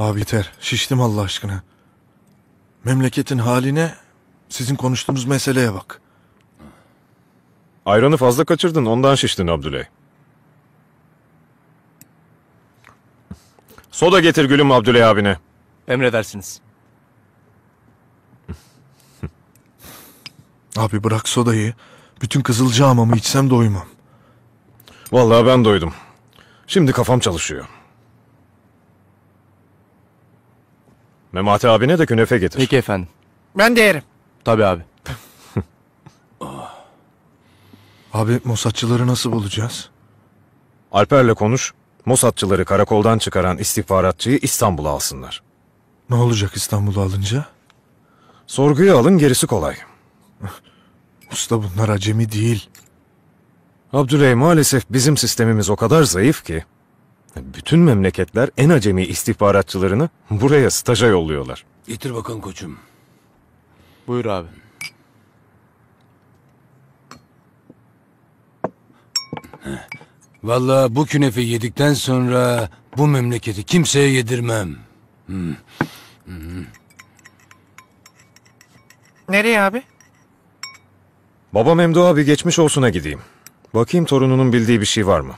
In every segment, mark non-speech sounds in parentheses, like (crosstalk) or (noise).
Abi yeter. Şiştim Allah aşkına. Memleketin haline sizin konuştuğunuz meseleye bak. Ayranı fazla kaçırdın ondan şiştin Abdüley. Soda getir gülüm Abdüley abine. Emredersiniz. (laughs) Abi bırak sodayı. Bütün kızılcahamamı içsem doymam. Vallahi ben doydum. Şimdi kafam çalışıyor. Memati abine de künefe getir. Peki efendim. Ben de yerim. Tabii abi. (laughs) Abi Mossadçıları nasıl bulacağız? Alper'le konuş. Mossadçıları karakoldan çıkaran istihbaratçıyı İstanbul'a alsınlar. Ne olacak İstanbul'a alınca? Sorguya alın gerisi kolay. (laughs) Usta bunlar acemi değil. Abdüley maalesef bizim sistemimiz o kadar zayıf ki bütün memleketler en acemi istihbaratçılarını buraya staja yolluyorlar. Getir bakalım koçum. Buyur abi. Vallahi bu künefe yedikten sonra bu memleketi kimseye yedirmem. Hmm. Hmm. Nereye abi? Babam Emdo abi geçmiş olsuna gideyim. Bakayım torununun bildiği bir şey var mı?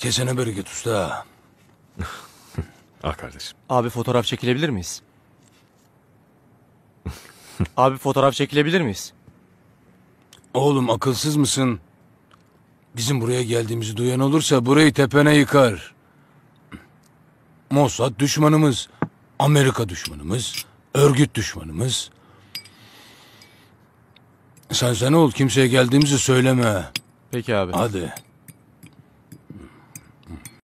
Kesene bereket usta. ah (laughs) kardeşim. Abi fotoğraf çekilebilir miyiz? (laughs) Abi fotoğraf çekilebilir miyiz? Oğlum akılsız mısın? Bizim buraya geldiğimizi duyan olursa burayı tepene yıkar. Mossad düşmanımız, Amerika düşmanımız, örgüt düşmanımız. Sen sen ol kimseye geldiğimizi söyleme. Peki abi. Hadi.